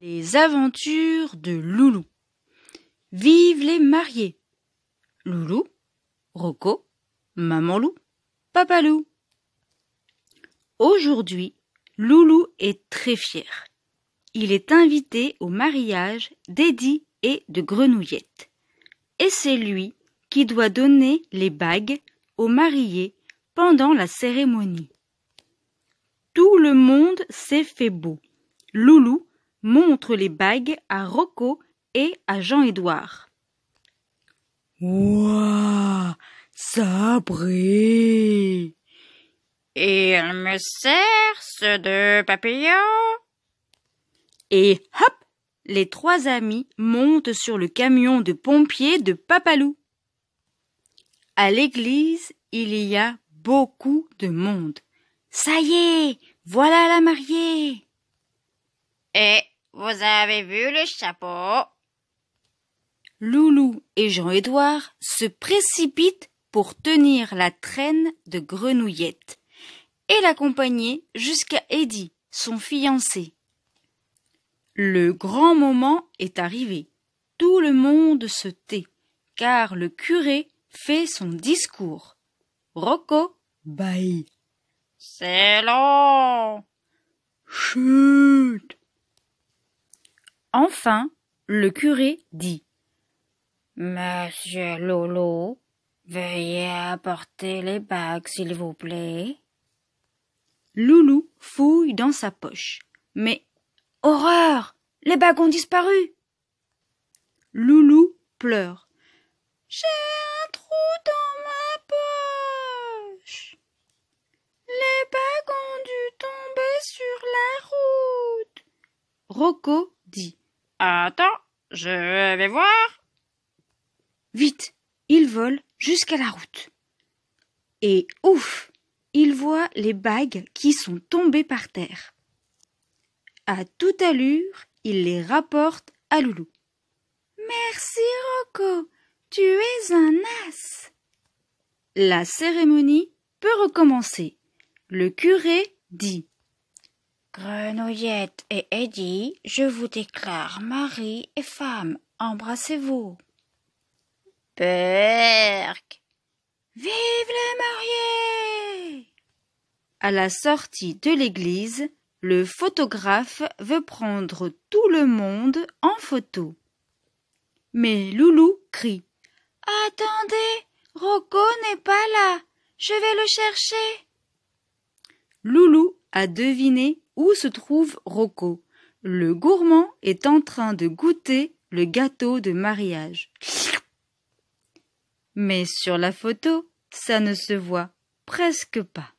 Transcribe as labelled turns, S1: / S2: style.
S1: Les aventures de Loulou. Vive les mariés. Loulou, Rocco, Maman Loup, Papa Loup. Aujourd'hui, Loulou est très fier. Il est invité au mariage d'Eddie et de Grenouillette. Et c'est lui qui doit donner les bagues aux mariés pendant la cérémonie. Tout le monde s'est fait beau. Loulou montre les bagues à Rocco et à Jean-Édouard. Ouah, ça brille. elle me sert ce de papillon. Et hop, les trois amis montent sur le camion de pompiers de Papalou. À l'église, il y a beaucoup de monde. Ça y est, voilà la mariée. Et vous avez vu le chapeau? Loulou et Jean-Édouard se précipitent pour tenir la traîne de Grenouillette et l'accompagner jusqu'à Eddie, son fiancé. Le grand moment est arrivé. Tout le monde se tait, car le curé fait son discours. Rocco baille. C'est long. Chut. Enfin, le curé dit Monsieur Lolo, veuillez apporter les bagues, s'il vous plaît. Loulou fouille dans sa poche. Mais horreur Les bagues ont disparu Loulou pleure. J'ai un trou dans ma poche. Les bagues ont dû tomber sur la route. Rocco dit Attends, je vais voir. Vite, il vole jusqu'à la route. Et ouf, il voit les bagues qui sont tombées par terre. À toute allure, il les rapporte à Loulou. Merci Rocco, tu es un as. La cérémonie peut recommencer. Le curé dit Grenouillette et Eddie, je vous déclare mari et femme. Embrassez-vous. Perk. Vive les mariés. À la sortie de l'église, le photographe veut prendre tout le monde en photo. Mais Loulou crie. Attendez, Rocco n'est pas là. Je vais le chercher. Loulou à deviner où se trouve Rocco. Le gourmand est en train de goûter le gâteau de mariage. Mais sur la photo, ça ne se voit presque pas.